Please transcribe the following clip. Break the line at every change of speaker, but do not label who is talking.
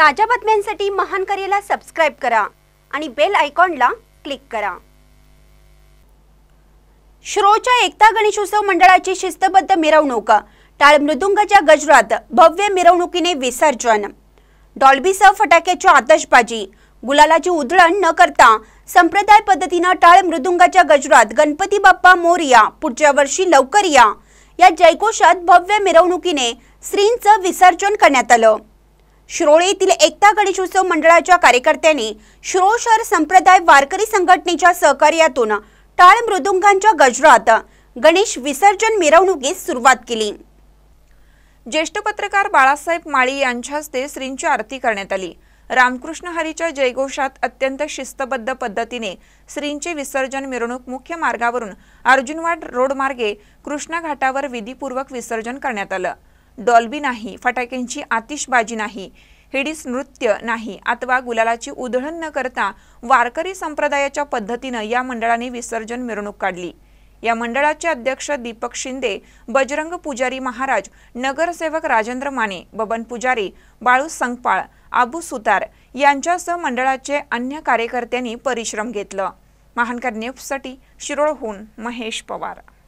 ताज्या बातम्यांसाठी महान करेला सबस्क्राईब करा आणि बेल आयकॉनला क्लिक करा श्रोच्या एकता गणेशोत्सव मंडळाची शिस्तबद्ध मिरवणूक टाळ मृदुंगाच्या गजरात भव्य मिरवणुकीने विसर्जन डॉल्बीसह फटाक्याची आतषबाजी गुलालाची उधळण न करता संप्रदाय पद्धतीनं टाळ मृदुंगाच्या गजरात गणपती बाप्पा मोरिया पुढच्या वर्षी लवकर या या जयघोषात भव्य मिरवणुकीने श्रींचं विसर्जन करण्यात आलं शिरोळे येथील एकता गणेशोत्सव मंडळाच्या कार्यकर्त्यांनी शिरोळ शहर संप्रदाय वारकरी संघटनेच्या सहकार्यातून टाळ मृदुंगांच्या गजरात गणेश विसर्जन
मिरवणुकीस सुरुवात केली ज्येष्ठ पत्रकार बाळासाहेब माळी यांच्या हस्ते श्रींची आरती करण्यात आली रामकृष्ण हरीच्या जयघोषात अत्यंत शिस्तबद्ध पद्धतीने श्रींचे विसर्जन मिरवणूक मुख्य मार्गावरून अर्जुनवाड रोडमार्गे कृष्णा घाटावर विधीपूर्वक विसर्जन करण्यात आलं डॉल्बी नाही फटाक्यांची आतिषबाजी नाही हिडीस नृत्य नाही अथवा गुलालाची उधळण न करता वारकरी संप्रदायाच्या पद्धतीनं या मंडळाने विसर्जन मिरवणूक काढली या मंडळाचे अध्यक्ष दीपक शिंदे बजरंग पुजारी महाराज नगरसेवक राजेंद्र माने बबन पुजारी बाळू संगपाळ आबू सुतार यांच्यासह मंडळाचे अन्य कार्यकर्त्यांनी परिश्रम घेतलं महानकर न्यूजसाठी शिरोळहून महेश पवार